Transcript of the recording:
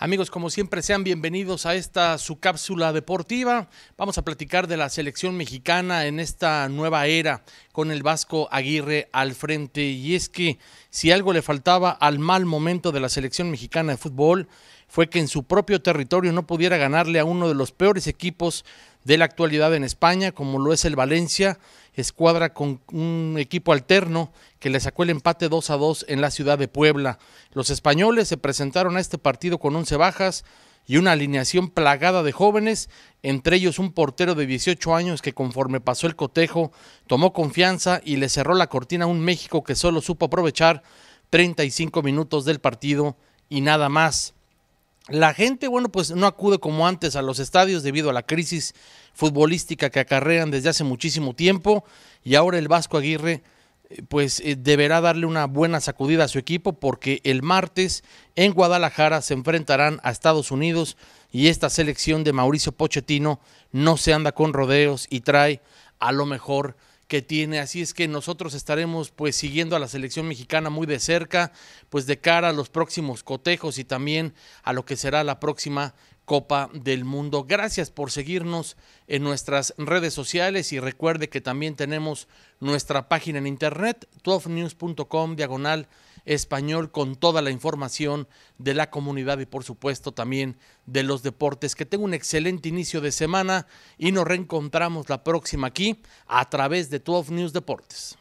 Amigos, como siempre, sean bienvenidos a esta su cápsula deportiva. Vamos a platicar de la selección mexicana en esta nueva era con el Vasco Aguirre al frente. Y es que si algo le faltaba al mal momento de la selección mexicana de fútbol fue que en su propio territorio no pudiera ganarle a uno de los peores equipos de la actualidad en España, como lo es el Valencia, escuadra con un equipo alterno que le sacó el empate 2 a 2 en la ciudad de Puebla. Los españoles se presentaron a este partido con 11 bajas, y una alineación plagada de jóvenes, entre ellos un portero de 18 años que conforme pasó el cotejo tomó confianza y le cerró la cortina a un México que solo supo aprovechar 35 minutos del partido y nada más. La gente, bueno, pues no acude como antes a los estadios debido a la crisis futbolística que acarrean desde hace muchísimo tiempo y ahora el Vasco Aguirre pues eh, deberá darle una buena sacudida a su equipo porque el martes en Guadalajara se enfrentarán a Estados Unidos y esta selección de Mauricio Pochettino no se anda con rodeos y trae a lo mejor que tiene, así es que nosotros estaremos pues siguiendo a la selección mexicana muy de cerca, pues de cara a los próximos cotejos y también a lo que será la próxima Copa del Mundo. Gracias por seguirnos en nuestras redes sociales y recuerde que también tenemos nuestra página en internet, 12news.com, diagonal español, con toda la información de la comunidad y por supuesto también de los deportes. Que tenga un excelente inicio de semana y nos reencontramos la próxima aquí a través de 12 News Deportes.